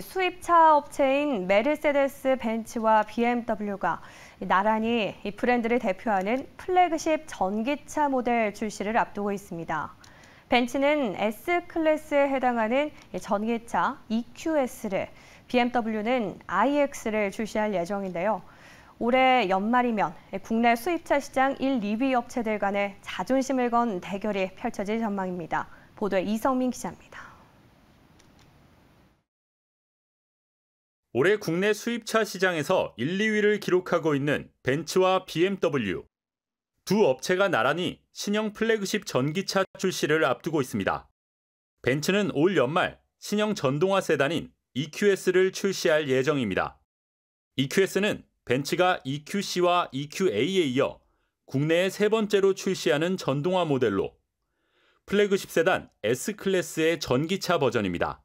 수입차 업체인 메르세데스 벤츠와 BMW가 나란히 이 브랜드를 대표하는 플래그십 전기차 모델 출시를 앞두고 있습니다. 벤츠는 S클래스에 해당하는 전기차 EQS를, BMW는 iX를 출시할 예정인데요. 올해 연말이면 국내 수입차 시장 1, 2위 업체들 간의 자존심을 건 대결이 펼쳐질 전망입니다. 보도에 이성민 기자입니다. 올해 국내 수입차 시장에서 1, 2위를 기록하고 있는 벤츠와 BMW. 두 업체가 나란히 신형 플래그십 전기차 출시를 앞두고 있습니다. 벤츠는 올 연말 신형 전동화 세단인 EQS를 출시할 예정입니다. EQS는 벤츠가 EQC와 EQA에 이어 국내에 세 번째로 출시하는 전동화 모델로 플래그십 세단 S클래스의 전기차 버전입니다.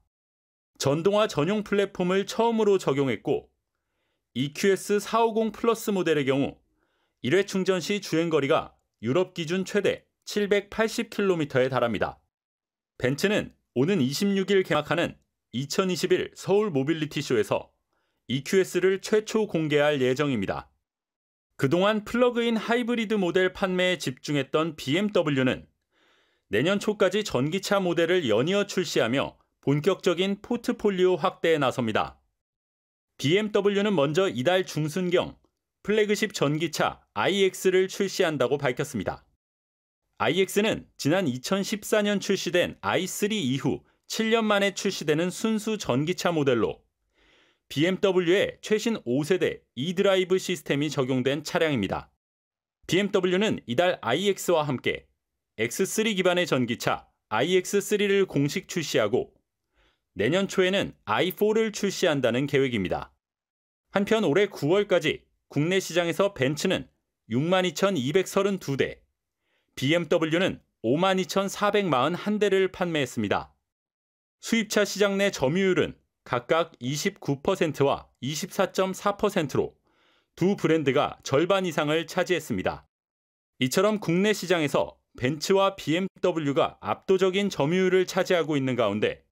전동화 전용 플랫폼을 처음으로 적용했고 EQS 450 플러스 모델의 경우 1회 충전 시 주행거리가 유럽 기준 최대 780km에 달합니다. 벤츠는 오는 26일 개막하는 2021 서울 모빌리티쇼에서 EQS를 최초 공개할 예정입니다. 그동안 플러그인 하이브리드 모델 판매에 집중했던 BMW는 내년 초까지 전기차 모델을 연이어 출시하며 본격적인 포트폴리오 확대에 나섭니다. BMW는 먼저 이달 중순경 플래그십 전기차 iX를 출시한다고 밝혔습니다. iX는 지난 2014년 출시된 i3 이후 7년 만에 출시되는 순수 전기차 모델로 BMW의 최신 5세대 e드라이브 시스템이 적용된 차량입니다. BMW는 이달 iX와 함께 X3 기반의 전기차 iX3를 공식 출시하고 내년 초에는 i4를 출시한다는 계획입니다. 한편 올해 9월까지 국내 시장에서 벤츠는 62,232대, BMW는 52,441대를 판매했습니다. 수입차 시장 내 점유율은 각각 29%와 24.4%로 두 브랜드가 절반 이상을 차지했습니다. 이처럼 국내 시장에서 벤츠와 BMW가 압도적인 점유율을 차지하고 있는 가운데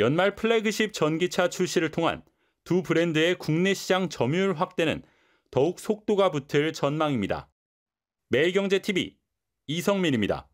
연말 플래그십 전기차 출시를 통한 두 브랜드의 국내 시장 점유율 확대는 더욱 속도가 붙을 전망입니다. 매일경제TV 이성민입니다.